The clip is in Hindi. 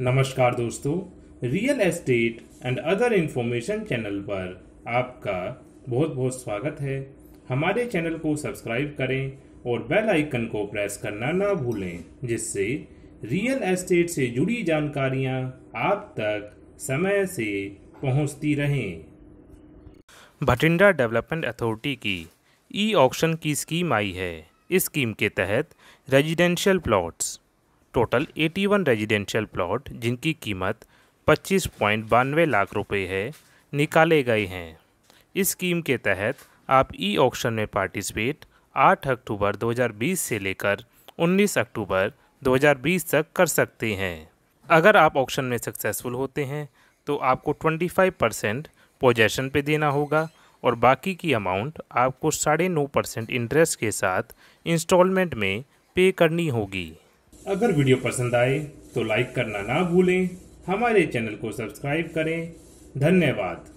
नमस्कार दोस्तों real estate and other information channel पर आपका बहुत बहुत स्वागत है हमारे चैनल को सब्सक्राइब करें और बेल आइकन को प्रेस करना ना भूलें जिससे रियल एस्टेट से जुड़ी जानकारियां आप तक समय से पहुंचती रहें भटिंडा डेवलपमेंट अथॉरिटी की ई ऑक्शन की स्कीम आई है इस स्कीम के तहत residential plots total 81 residential plot जिनकी कीमत पच्चीस पॉइंट बानवे लाख रुपए है निकाले गए हैं इस स्कीम के तहत आप ई ऑक्शन में पार्टिसिपेट 8 अक्टूबर 2020 से लेकर 19 अक्टूबर 2020 तक कर सकते हैं अगर आप ऑक्शन में सक्सेसफुल होते हैं तो आपको 25 परसेंट पोजेशन पर देना होगा और बाकी की अमाउंट आपको साढ़े नौ परसेंट इंटरेस्ट के साथ इंस्टॉलमेंट में पे करनी होगी अगर वीडियो पसंद आए तो लाइक करना ना भूलें हमारे चैनल को सब्सक्राइब करें धन्यवाद